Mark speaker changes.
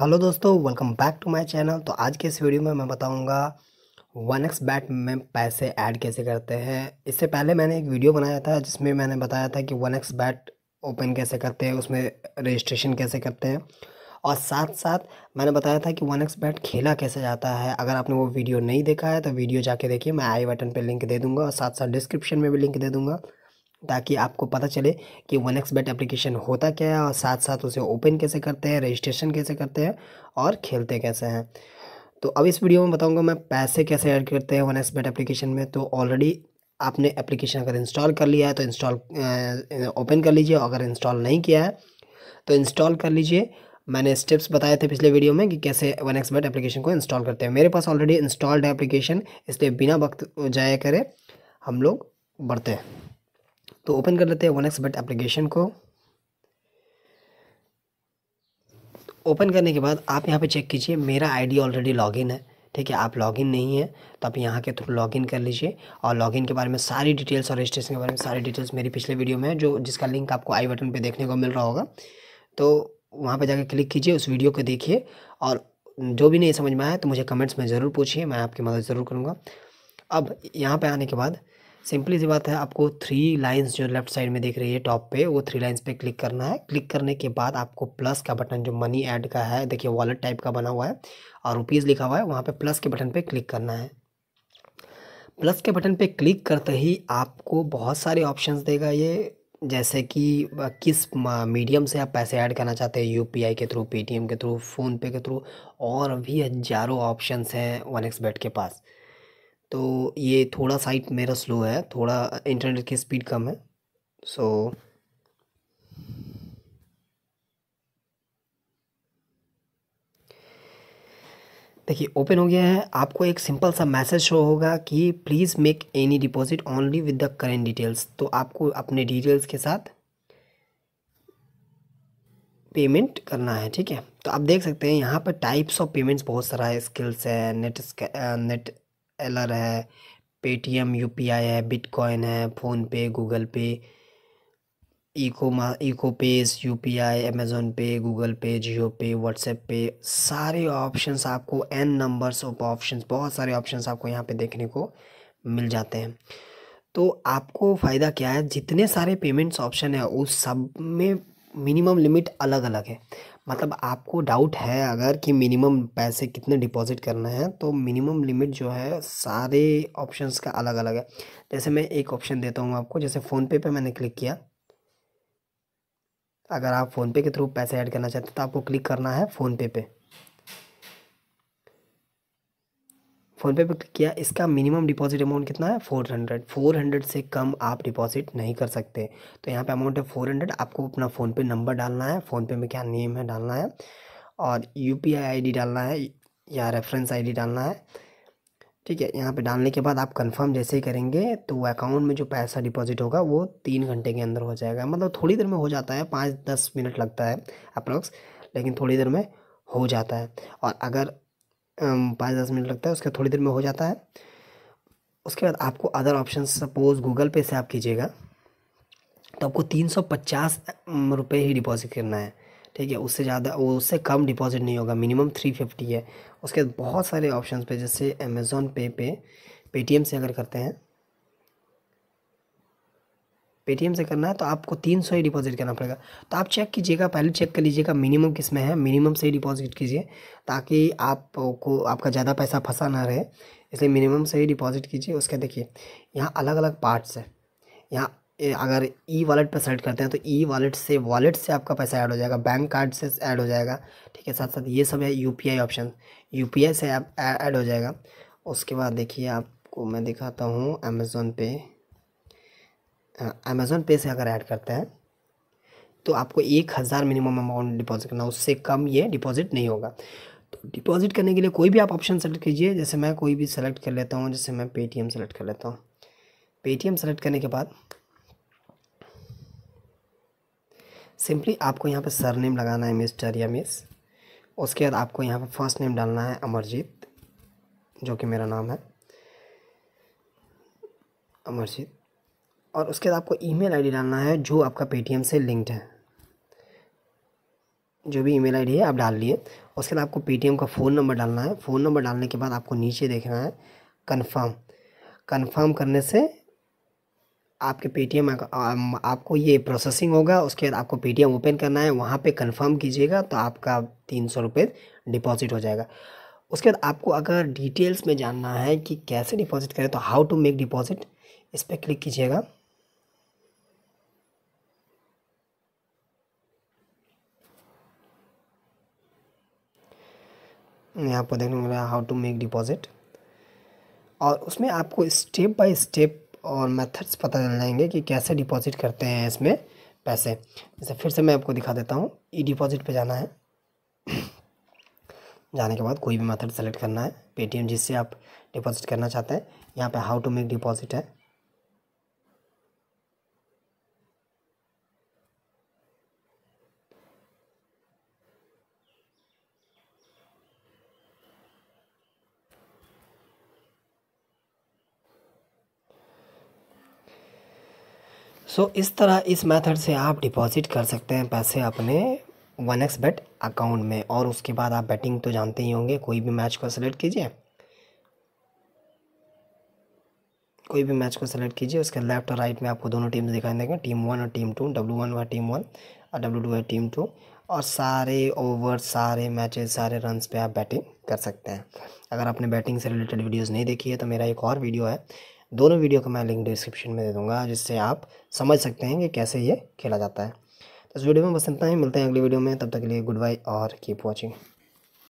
Speaker 1: hello दोस्तों welcome back to my channel तो आज के इस वीडियो में मैं बताऊंगा वन एक्स बैट में पैसे ऐड कैसे करते हैं इससे पहले मैंने एक वीडियो बनाया था जिसमें मैंने बताया था कि वन एक्स बैट ओपन कैसे करते हैं उसमें रजिस्ट्रेशन कैसे करते हैं और साथ साथ मैंने बताया था कि वन एक्स बैट खेला कैसे जाता है अगर आपने वो वीडियो नहीं देखा है तो वीडियो जाके देखिए मैं आई बटन पर लिंक दे दूँगा और साथ साथ डिस्क्रिप्शन में भी लिंक दे दूँगा ताकि आपको पता चले कि वन एक्स बेट एप्लीकेशन होता क्या है और साथ साथ उसे ओपन कैसे करते हैं रजिस्ट्रेशन कैसे करते हैं और खेलते कैसे हैं तो अब इस वीडियो में बताऊंगा मैं पैसे कैसे ऐड करते हैं वन एक्स बेट एप्लीकेशन में तो ऑलरेडी आपने एप्लीकेशन अगर इंस्टॉल कर लिया है तो इंस्टॉल ओपन कर लीजिए अगर इंस्टॉल नहीं किया है तो इंस्टॉल कर लीजिए मैंने स्टेप्स बताए थे पिछले वीडियो में कि कैसे वन एक्स बेट एप्लीकेशन को इंस्टॉल करते हैं मेरे पास ऑलरेडी इंस्टॉल्ड है एप्लीकेशन इसलिए बिना वक्त जाया करें हम लोग बढ़ते हैं तो ओपन कर लेते हैं वन एक्स बेट एप्लीकेशन को ओपन तो करने के बाद आप यहाँ पे चेक कीजिए मेरा आईडी ऑलरेडी लॉगिन है ठीक है आप लॉगिन नहीं है तो आप यहाँ के थ्रू लॉगिन कर लीजिए और लॉगिन के बारे में सारी डिटेल्स और रजिस्ट्रेशन के बारे में सारी डिटेल्स मेरी पिछले वीडियो में है जो जिसका लिंक आपको आई बटन पे देखने को मिल रहा होगा तो वहाँ पे जाकर क्लिक कीजिए उस वीडियो को देखिए और जो भी नहीं समझ में आया तो मुझे कमेंट्स में ज़रूर पूछिए मैं आपकी मदद ज़रूर करूँगा अब यहाँ पर आने के बाद सिंपली सी बात है आपको थ्री लाइंस जो लेफ्ट साइड में देख रही है टॉप पे वो थ्री लाइंस पे क्लिक करना है क्लिक करने के बाद आपको प्लस का बटन जो मनी ऐड का है देखिए वॉलेट टाइप का बना हुआ है और रुपीज़ लिखा हुआ है वहाँ पे प्लस के बटन पे क्लिक करना है प्लस के बटन पे क्लिक करते ही आपको बहुत सारे ऑप्शन देगा ये जैसे कि किस मीडियम से आप पैसे ऐड करना चाहते हैं यू के थ्रू पेटीएम के थ्रू फ़ोनपे के थ्रू और भी हजारों ऑप्शन हैं वन एक्स के पास तो ये थोड़ा साइट मेरा स्लो है थोड़ा इंटरनेट की स्पीड कम है सो देखिए ओपन हो गया है आपको एक सिंपल सा मैसेज शो होगा कि please make any deposit only with the current details तो आपको अपने डिटेल्स के साथ पेमेंट करना है ठीक है तो आप देख सकते हैं यहाँ पर टाइप्स ऑफ पेमेंट्स बहुत सारा है स्किल्स है नेट नेट एलर है पेटीएम यू पी आई है बिटकॉइन है फ़ोनपे गूगल पे इको मा eco pay U P I Amazon Pay Google Pay Jio पे व्हाट्सएप पे सारे ऑप्शंस आपको एन नंबर्स ऑफ ऑप्शंस बहुत सारे ऑप्शंस आपको यहाँ पे देखने को मिल जाते हैं तो आपको फ़ायदा क्या है जितने सारे पेमेंट्स ऑप्शन है उस सब में मिनिमम लिमिट अलग अलग है मतलब आपको डाउट है अगर कि मिनिमम पैसे कितने डिपॉजिट करना है तो मिनिमम लिमिट जो है सारे ऑप्शंस का अलग अलग है जैसे मैं एक ऑप्शन देता हूँ आपको जैसे फ़ोनपे पे मैंने क्लिक किया अगर आप फ़ोनपे के थ्रू पैसे ऐड करना चाहते हैं तो आपको क्लिक करना है फ़ोनपे पे फ़ोनपे पे क्लिक किया इसका मिनिमम डिपॉजिट अमाउंट कितना है फोर हंड्रेड फोर हंड्रेड से कम आप डिपॉजिट नहीं कर सकते तो यहाँ पे अमाउंट है फोर हंड्रेड आपको अपना फ़ोनपे नंबर डालना है फ़ोनपे में क्या नेम है डालना है और यू पी डालना है या रेफरेंस आई डालना है ठीक है यहाँ पे डालने के बाद आप कंफर्म जैसे ही करेंगे तो अकाउंट में जो पैसा डिपॉजिट होगा वो तीन घंटे के अंदर हो जाएगा मतलब थोड़ी देर में हो जाता है पाँच दस मिनट लगता है अप्रोक्स लेकिन थोड़ी देर में हो जाता है और अगर पाँच दस मिनट लगता है उसके थोड़ी देर में हो जाता है उसके बाद आपको अदर ऑप्शन सपोज़ गूगल पे से आप कीजिएगा तो आपको तीन सौ पचास रुपये ही डिपॉज़िट करना है ठीक है उससे ज़्यादा वो उससे कम डिपॉज़िट नहीं होगा मिनिमम थ्री फिफ्टी है उसके बाद बहुत सारे ऑप्शन पे जैसे अमेज़ोन पे पे पेटीएम से अगर करते हैं पेटीएम से करना है तो आपको तीन सौ ही डिपॉजिट करना पड़ेगा तो आप चेक कीजिएगा पहले चेक कर लीजिएगा मिनिमम किस में है मिनिमम से ही डिपॉजिट कीजिए ताकि आपको आपका ज़्यादा पैसा फंसा ना रहे इसलिए मिनिमम से ही डिपॉजिट कीजिए उसके देखिए यहाँ अलग अलग पार्ट्स है यहाँ अगर ई वॉलेट पर सेलेक्ट करते हैं तो ई वॉलेट से वॉलेट से आपका पैसा ऐड हो जाएगा बैंक कार्ड से ऐड हो जाएगा ठीक है साथ साथ ये सब है यू ऑप्शन यू से आप ऐड हो जाएगा उसके बाद देखिए आपको मैं दिखाता हूँ अमेज़ोन पे अमेज़ोन पे से अगर ऐड करते हैं तो आपको एक हज़ार मिनिमम अमाउंट डिपॉजिट करना उससे कम ये डिपॉजिट नहीं होगा तो डिपॉजिट करने के लिए कोई भी आप ऑप्शन सेलेक्ट कीजिए जैसे मैं कोई भी सेलेक्ट कर लेता हूँ जैसे मैं पेटीएम सेलेक्ट कर लेता हूँ पेटीएम सेलेक्ट करने के बाद सिंपली आपको यहाँ पर सरनेम लगाना है मिस्टर या मिस उसके बाद आपको यहाँ पर फर्स्ट नेम डालना है अमरजीत जो कि मेरा नाम है अमरजीत और उसके बाद आपको ईमेल आईडी डालना है जो आपका पेटीएम से लिंक्ड है जो भी ईमेल आईडी है आप डाल लिए उसके बाद आपको पेटीएम का फ़ोन नंबर डालना है फ़ोन नंबर डालने के बाद आपको नीचे देखना है कन्फर्म कन्फर्म करने से आपके पेटीएम आपको ये प्रोसेसिंग होगा उसके बाद आपको पेटीएम ओपन करना है वहाँ पे कंफर्म कीजिएगा तो आपका तीन सौ रुपये डिपॉज़िट हो जाएगा उसके बाद आपको अगर डिटेल्स में जानना है कि कैसे डिपॉज़िट करें तो हाउ टू मेक डिपॉज़िट इस पर क्लिक कीजिएगा यहाँ पर देखने को मिला हाउ टू मेक डिपॉजिट और उसमें आपको स्टेप बाय स्टेप और मेथड्स पता चल जाएंगे कि कैसे डिपॉजिट करते हैं इसमें पैसे जैसे फिर से मैं आपको दिखा देता हूँ ई डिपॉजिट पे जाना है जाने के बाद कोई भी मेथड सेलेक्ट करना है पेटीएम जिससे आप डिपॉजिट करना चाहते हैं यहाँ पे हाउ टू मेक डिपॉजिट है सो so, इस तरह इस मेथड से आप डिपॉजिट कर सकते हैं पैसे अपने वन एक्स बेट अकाउंट में और उसके बाद आप बैटिंग तो जानते ही होंगे कोई भी मैच को सेलेक्ट कीजिए कोई भी मैच को सेलेक्ट कीजिए उसके लेफ्ट और राइट में आपको दोनों टीम्स दिखाई देंगे टीम वन और टीम टू डब्ल्यू वन व टीम वन और डब्ल्यू टू है टीम टू और सारे ओवर सारे मैचेस सारे रन पे आप बैटिंग कर सकते हैं अगर आपने बैटिंग से रिलेटेड वीडियोस नहीं देखी है तो मेरा एक और वीडियो है दोनों वीडियो का मैं लिंक डिस्क्रिप्शन में दे दूँगा जिससे आप समझ सकते हैं कि कैसे ये खेला जाता है तो इस वीडियो में बस इतना ही मिलते हैं अगली वीडियो में तब तक के लिए गुड बाय और कीप वॉचिंग